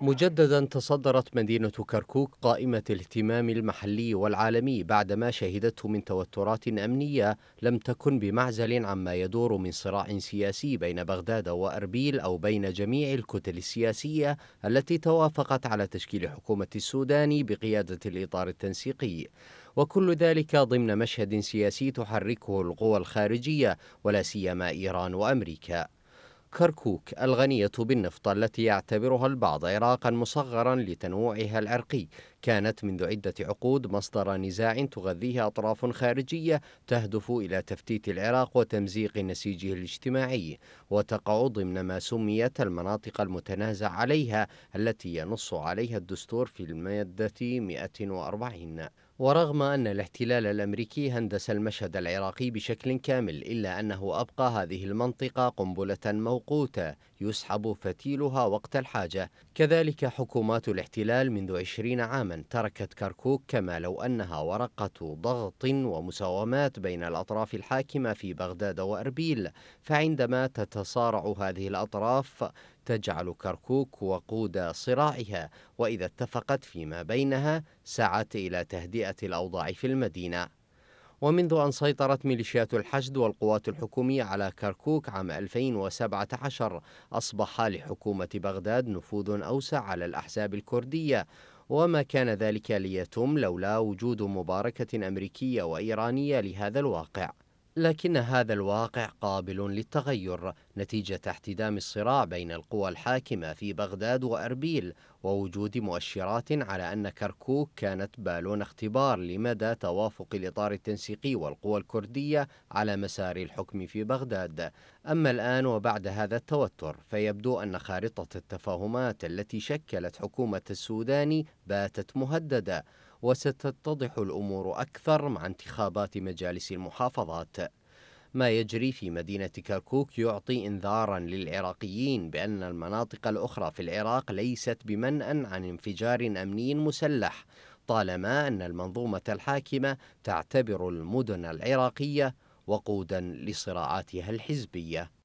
مجددا تصدرت مدينة كركوك قائمة الاهتمام المحلي والعالمي بعدما شهدته من توترات أمنية لم تكن بمعزل عما يدور من صراع سياسي بين بغداد وأربيل أو بين جميع الكتل السياسية التي توافقت على تشكيل حكومة السودان بقيادة الإطار التنسيقي وكل ذلك ضمن مشهد سياسي تحركه القوى الخارجية ولا سيما إيران وأمريكا كركوك الغنية بالنفط التي يعتبرها البعض عراقا مصغرا لتنوعها العرقي كانت منذ عدة عقود مصدر نزاع تغذيه أطراف خارجية تهدف إلى تفتيت العراق وتمزيق نسيجه الاجتماعي وتقع ضمن ما سميت المناطق المتنازع عليها التي ينص عليها الدستور في المادة 140 ورغم أن الاحتلال الأمريكي هندس المشهد العراقي بشكل كامل إلا أنه أبقى هذه المنطقة قنبلة موقوتة يسحب فتيلها وقت الحاجة كذلك حكومات الاحتلال منذ عشرين عاما تركت كركوك كما لو أنها ورقة ضغط ومساومات بين الأطراف الحاكمة في بغداد وأربيل فعندما تتصارع هذه الأطراف تجعل كركوك وقود صراعها وإذا اتفقت فيما بينها سعت إلى تهدئة الأوضاع في المدينة ومنذ أن سيطرت ميليشيات الحشد والقوات الحكومية على كركوك عام 2017 أصبح لحكومة بغداد نفوذ أوسع على الأحزاب الكردية وما كان ذلك ليتم لولا وجود مباركة أمريكية وإيرانية لهذا الواقع لكن هذا الواقع قابل للتغير نتيجة احتدام الصراع بين القوى الحاكمة في بغداد وأربيل ووجود مؤشرات على أن كركوك كانت بالون اختبار لمدى توافق الإطار التنسيقي والقوى الكردية على مسار الحكم في بغداد أما الآن وبعد هذا التوتر فيبدو أن خارطة التفاهمات التي شكلت حكومة السوداني باتت مهددة وستتضح الأمور أكثر مع انتخابات مجالس المحافظات ما يجري في مدينة كركوك يعطي إنذارا للعراقيين بأن المناطق الأخرى في العراق ليست بمناى عن انفجار أمني مسلح طالما أن المنظومة الحاكمة تعتبر المدن العراقية وقودا لصراعاتها الحزبيه